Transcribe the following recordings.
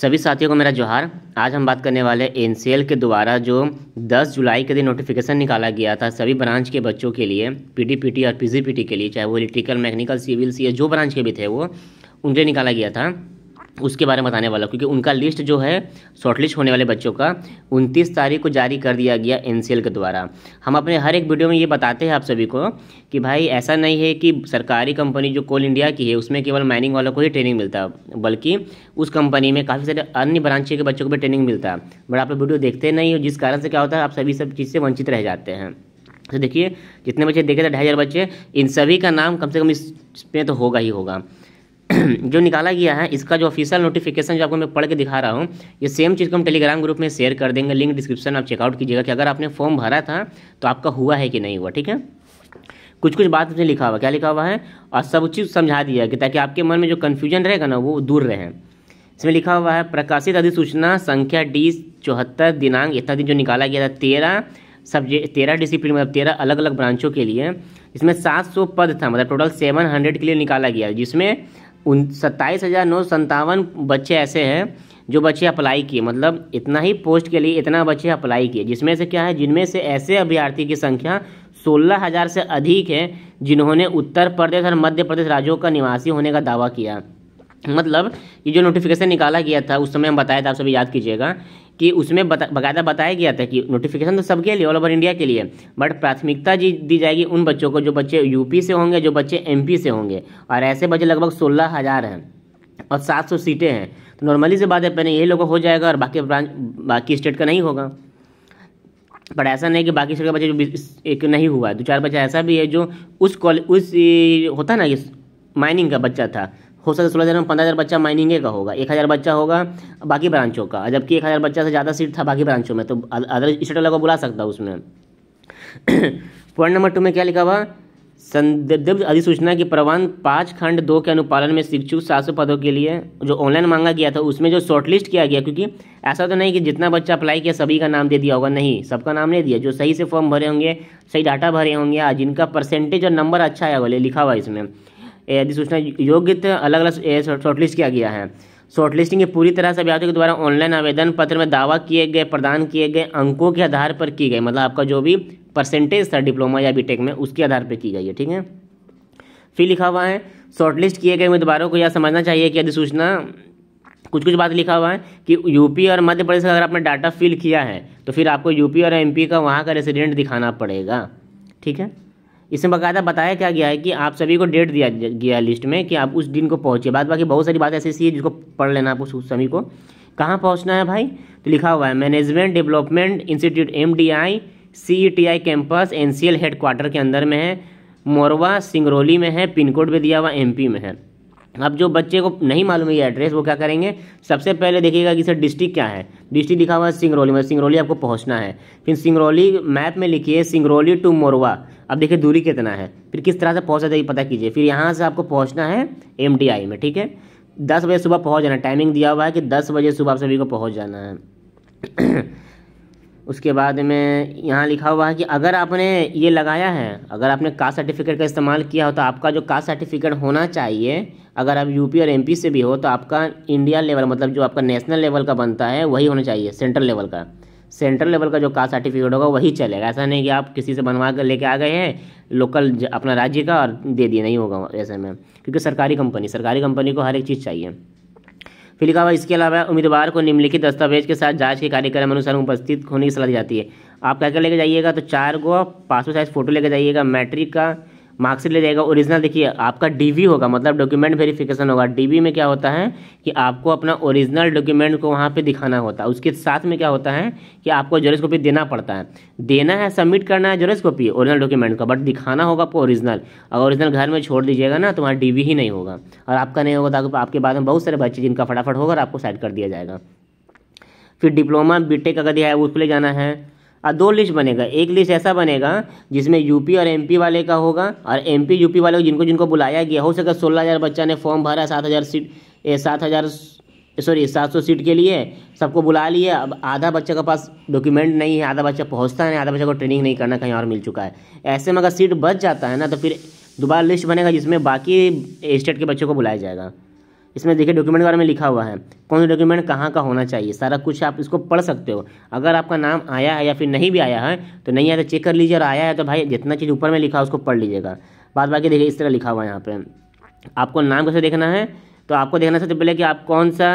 सभी साथियों को मेरा जोहार आज हम बात करने वाले एन के द्वारा जो 10 जुलाई के दिन नोटिफिकेशन निकाला गया था सभी ब्रांच के बच्चों के लिए पीटीपीटी और पीजीपीटी के लिए चाहे वो इलेक्ट्रिकल मैकेनिकल सिविल सी जो ब्रांच के भी थे वो उनके लिए निकाला गया था उसके बारे में बताने वाला क्योंकि उनका लिस्ट जो है शॉर्टलिस्ट होने वाले बच्चों का उनतीस तारीख को जारी कर दिया गया एन के द्वारा हम अपने हर एक वीडियो में ये बताते हैं आप सभी को कि भाई ऐसा नहीं है कि सरकारी कंपनी जो कोल इंडिया की है उसमें केवल माइनिंग वालों को ही ट्रेनिंग मिलता है बल्कि उस कंपनी में काफ़ी सारे अन्य ब्रांच के बच्चों को भी ट्रेनिंग मिलता है बट आप वीडियो देखते नहीं हो जिस कारण से क्या होता है आप सभी सब चीज़ से वंचित रह जाते हैं तो देखिए जितने बच्चे देखे थे ढाई हज़ार बच्चे इन सभी का नाम कम से कम इसमें तो होगा ही होगा जो निकाला गया है इसका जो ऑफिशियल नोटिफिकेशन जो आपको मैं पढ़ के दिखा रहा हूँ ये सेम चीज़ को हम टेलीग्राम ग्रुप में शेयर कर देंगे लिंक डिस्क्रिप्शन आप चेकआउट कीजिएगा कि अगर आपने फॉर्म भरा था तो आपका हुआ है कि नहीं हुआ ठीक है कुछ कुछ बात उसने लिखा हुआ क्या लिखा हुआ है और सब चीज़ समझा दिया कि ताकि आपके मन में जो कन्फ्यूजन रहेगा ना वो दूर रहें इसमें लिखा हुआ है प्रकाशित अधिसूचना संख्या डी चौहत्तर दिनांक इतना दिन जो निकाला गया था तेरह सब्जेक्ट तेरह डिसिप्लिन मतलब तेरह अलग अलग ब्रांचों के लिए इसमें सात सौ पद था मतलब टोटल सेवन हंड्रेड के लिए निकाला गया जिसमें उन सत्ताईस हज़ार नौ संतावन बच्चे ऐसे हैं जो बच्चे अप्लाई किए मतलब इतना ही पोस्ट के लिए इतना बच्चे अप्लाई किए जिसमें से क्या है जिनमें से ऐसे अभ्यर्थी की संख्या सोलह हज़ार से अधिक है जिन्होंने उत्तर प्रदेश और मध्य प्रदेश राज्यों का निवासी होने का दावा किया मतलब ये जो नोटिफिकेशन निकाला गया था उस समय हम बताया था आप सभी याद कीजिएगा कि उसमें बता बाकायदा बताया गया था कि नोटिफिकेशन तो सबके लिए ऑल ओवर इंडिया के लिए बट प्राथमिकता जी दी जाएगी उन बच्चों को जो बच्चे यूपी से होंगे जो बच्चे एमपी से होंगे और ऐसे बच्चे लगभग सोलह हज़ार हैं और सात सौ सीटें हैं तो नॉर्मली से बात है पहले यही लोगों हो जाएगा और बाकी ब्रांच बाकी स्टेट का नहीं होगा पर ऐसा नहीं कि बाकी स्टेट का बच्चे जो एक नहीं हुआ है दो चार बच्चा ऐसा भी है जो उस कॉलेज उस होता ना माइनिंग का बच्चा था हो सकता है सोलह हज़ार में पंद्रह हज़ार बच्चा माइनिंगे का होगा एक हज़ार बच्चा होगा बाकी ब्रांचों का जबकि एक हज़ार बच्चा से ज़्यादा सीट था बाकी ब्रांचों में तो अदर स्टेट वाले को बुला सकता है उसमें पॉइंट नंबर टू में क्या लिखा हुआ संदिग्ध अधिसूचना की प्रबंध पाँच खंड दो के अनुपालन में शिक्षु सात पदों के लिए जो ऑनलाइन मांगा गया था उसमें जो शॉर्टलिस्ट किया गया क्योंकि ऐसा तो नहीं कि जितना बच्चा अप्लाई किया सभी का नाम दे दिया होगा नहीं सबका नाम नहीं दिया जो सही से फॉर्म भरे होंगे सही डाटा भरे होंगे जिनका परसेंटेज और नंबर अच्छा आया बोले लिखा हुआ इसमें अधिसूचना योग्य अलग अलग शॉर्टलिस्ट किया गया है शॉर्टलिस्टिंग के पूरी तरह से अभ्यर्थियों के द्वारा ऑनलाइन आवेदन पत्र में दावा किए गए प्रदान किए गए अंकों के आधार पर की गई मतलब आपका जो भी परसेंटेज था डिप्लोमा या बीटेक में उसके आधार पर की गई है ठीक है फिर लिखा हुआ है शॉर्टलिस्ट किए गए उम्मीदवारों को यह समझना चाहिए कि अधिसूचना कुछ कुछ बात लिखा हुआ है कि यूपी और मध्य प्रदेश का अगर आपने डाटा फिल किया है तो फिर आपको यूपी और एमपी का वहाँ का रेसिडेंट दिखाना पड़ेगा ठीक है इसमें बकायदा बताया क्या गया है कि आप सभी को डेट दिया गया लिस्ट में कि आप उस दिन को पहुँचिए बाद बाकी बहुत सारी बातें ऐसी है जिसको पढ़ लेना आप उस सभी को कहाँ पहुँचना है भाई तो लिखा हुआ है management development institute M D I C E T I campus N C L headquarter के अंदर में है मोरवा सिंगरौली में है पिन कोड भी दिया हुआ एम पी में है अब जो बच्चे को नहीं मालूम है ये एड्रेस वो क्या करेंगे सबसे पहले देखिएगा कि सर डिस्ट्रिक्ट क्या है डिस्ट्रिक्ट लिखा हुआ है सिंगरौली में सिंगरौली आपको पहुंचना है फिर सिंगरौली मैप में लिखिए सिंगरौली टू मोरवा अब देखिए दूरी कितना है फिर किस तरह से पहुँचा जाए पता कीजिए फिर यहाँ से आपको पहुँचना है एम में ठीक है दस बजे सुबह पहुँच जाना टाइमिंग दिया हुआ है कि दस बजे सुबह आप सभी को पहुँच जाना है उसके बाद में यहाँ लिखा हुआ है कि अगर आपने ये लगाया है अगर आपने कास्ट सर्टिफिकेट का इस्तेमाल किया हो तो आपका जो कास्ट सर्टिफिकेट होना चाहिए अगर आप यूपी और एमपी से भी हो तो आपका इंडिया लेवल मतलब जो आपका नेशनल लेवल का बनता है वही होना चाहिए सेंट्रल लेवल का सेंट्रल लेवल का जो कास्ट सर्टिफिकेट होगा वही चलेगा ऐसा नहीं कि आप किसी से बनवा कर लेके आ गए हैं लोकल अपना राज्य का और दे दिए नहीं होगा ऐसे में क्योंकि सरकारी कंपनी सरकारी कंपनी को हर एक चीज़ चाहिए फिर लिखा हुआ इसके अलावा उम्मीदवार को निम्नलिखित दस्तावेज के साथ जांच के कार्यक्रम अनुसार उपस्थित होने की सलाह दी जाती है आप क्या क्या लेके जाइएगा तो चार गो पासपोर्ट साइज फोटो लेके जाइएगा मैट्रिक का मार्कशीट ले जाएगा ओरिजिनल देखिए आपका डीवी होगा मतलब डॉक्यूमेंट वेरिफिकेशन होगा डीवी में क्या होता है कि आपको अपना ओरिजिनल डॉक्यूमेंट को वहाँ पे दिखाना होता है उसके साथ में क्या होता है कि आपको जेरोस कॉपी देना पड़ता है देना है सबमिट करना है जेरोस कॉपी ओरिजिनल डॉक्यूमेंट का बट दिखाना होगा आपको ओरिजिनल अगर ओरिजिनल घर में छोड़ दीजिएगा ना तो वहाँ डी ही नहीं होगा और आपका नहीं होगा तो आपके बाद में बहुत सारे बच्चे जिनका फटाफट होगा आपको साइड कर दिया जाएगा फिर डिप्लोमा टेक अगर दिया है उसके लिए जाना है और दो लिस्ट बनेगा एक लिस्ट ऐसा बनेगा जिसमें यूपी और एमपी वाले का होगा और एमपी यूपी वाले को जिनको जिनको बुलाया गया हो सके सोलह हज़ार बच्चा ने फॉर्म भरा सात हज़ार सीट सात हज़ार सॉरी सात सौ सीट के लिए सबको बुला लिया अब आधा बच्चे के पास डॉक्यूमेंट नहीं है आधा बच्चा पहुँचता है आधा बच्चा को ट्रेनिंग नहीं करना कहीं और मिल चुका है ऐसे में अगर सीट बच जाता है ना तो फिर दोबारा लिस्ट बनेगा जिसमें बाकी स्टेट के बच्चों को बुलाया जाएगा इसमें देखिए डॉक्यूमेंट के बारे में लिखा हुआ है कौन सा डॉक्यूमेंट कहाँ का होना चाहिए सारा कुछ आप इसको पढ़ सकते हो अगर आपका नाम आया है या फिर नहीं भी आया है तो नहीं आया तो चेक कर लीजिए और आया है तो भाई जितना चीज़ ऊपर में लिखा है उसको पढ़ लीजिएगा बाद बाकी देखिए इस तरह लिखा हुआ है यहाँ पर आपको नाम कैसे देखना है तो आपको देखना सबसे पहले कि आप कौन सा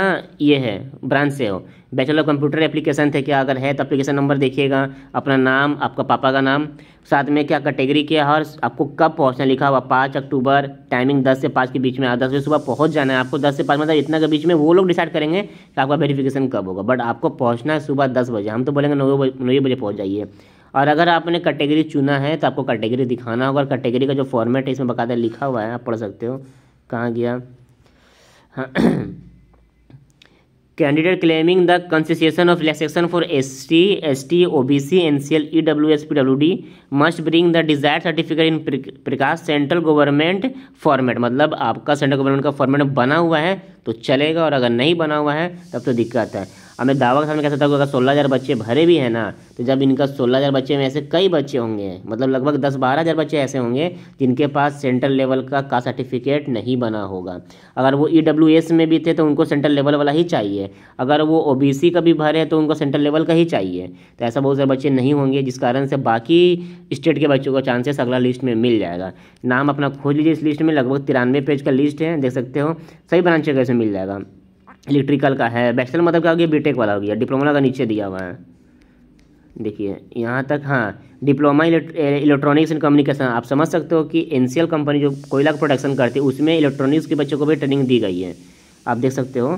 ये है ब्रांच से हो बैचलर कंप्यूटर एप्लीकेशन थे क्या अगर है तो एप्लीकेशन नंबर देखिएगा अपना नाम आपका पापा का नाम साथ में क्या कैटेगरी क्या और आपको कब पहुंचना लिखा हुआ पाँच अक्टूबर टाइमिंग दस से पाँच के बीच में दस बजे सुबह पहुंच जाना है आपको दस से पाँच मतलब इतना के बीच में वो लोग डिसाइड करेंगे कि आपका वेरीफ़िकेशन कब होगा बट आपको पहुँचना है सुबह दस बजे हम तो बोलेंगे नौ बजे बजे पहुँच जाइए और अगर आपने कैटेगरी चुना है तो आपको कैटेगरी दिखाना होगा और कैटेगरी का जो फॉर्मेट है इसमें बकायदा लिखा हुआ है आप पढ़ सकते हो कहाँ गया candidate claiming the concession of relaxation for S T S T O B C N C L E W S P W D must bring the desire certificate in प्रकाश सेंट्रल गवर्नमेंट फॉर्मेट मतलब आपका central government का format बना हुआ है तो चलेगा और अगर नहीं बना हुआ है तब तो दिक्कत है हमें दावा के साथ में कह सकता हूँ अगर सोलह हज़ार बच्चे भरे भी हैं ना तो जब इनका सोलह हज़ार बच्चे में ऐसे कई बच्चे होंगे मतलब लगभग दस बारह हज़ार बच्चे ऐसे होंगे जिनके पास सेंट्रल लेवल का का सर्टिफिकेट नहीं बना होगा अगर वो ई डब्ल्यू एस में भी थे तो उनको सेंट्रल लेवल वाला ही चाहिए अगर वो ओ बी सी का भी भरे तो उनको सेंट्रल लेवल का ही चाहिए तो ऐसा बहुत सारे बच्चे नहीं होंगे जिस कारण से बाकी स्टेट के बच्चों को चांसेस अगला लिस्ट में मिल जाएगा नाम अपना खोज लीजिए इस लिस्ट में लगभग तिरानवे पेज का लिस्ट है देख सकते हो सही का कैसे मिल जाएगा इलेक्ट्रिकल का है बैचलर मतलब क्या हो गया बीटेक वाला हो गया डिप्लोमा का नीचे दिया हुआ है देखिए यहाँ तक हाँ डिप्लोमा इलेक्ट्रॉनिक्स एंड कम्युनिकेशन आप समझ सकते हो कि एन कंपनी जो कोयला का प्रोडक्शन करती है उसमें इलेक्ट्रॉनिक्स के बच्चों को भी ट्रेनिंग दी गई है आप देख सकते हो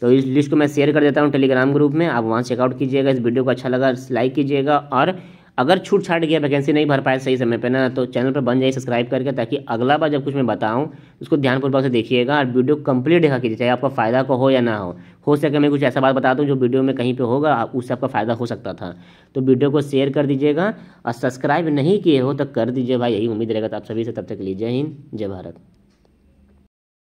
तो इस लिस्ट को मैं शेयर कर देता हूँ टेलीग्राम ग्रुप में आप वहाँ चेकआउट कीजिएगा इस वीडियो को अच्छा लगा लाइक कीजिएगा और अगर छूट छाट गया वैकेंसी नहीं भर पाए सही समय पे ना तो चैनल पर बन जाइए सब्सक्राइब करके ताकि अगला बार जब कुछ मैं बताऊँ उसको ध्यानपूर्वक से देखिएगा और वीडियो कंप्लीट देखा कीजिए चाहे आपका फ़ायदा को हो या ना हो हो सके मैं कुछ ऐसा बात बता दूँ जो वीडियो में कहीं पर होगा उससे आपका फ़ायदा हो सकता था तो वीडियो को शेयर कर दीजिएगा और सब्सक्राइब नहीं किए हो तो कर दीजिए भाई यही उम्मीद रहेगा तो आप सभी से तब तक लीजिए हिंद जय भारत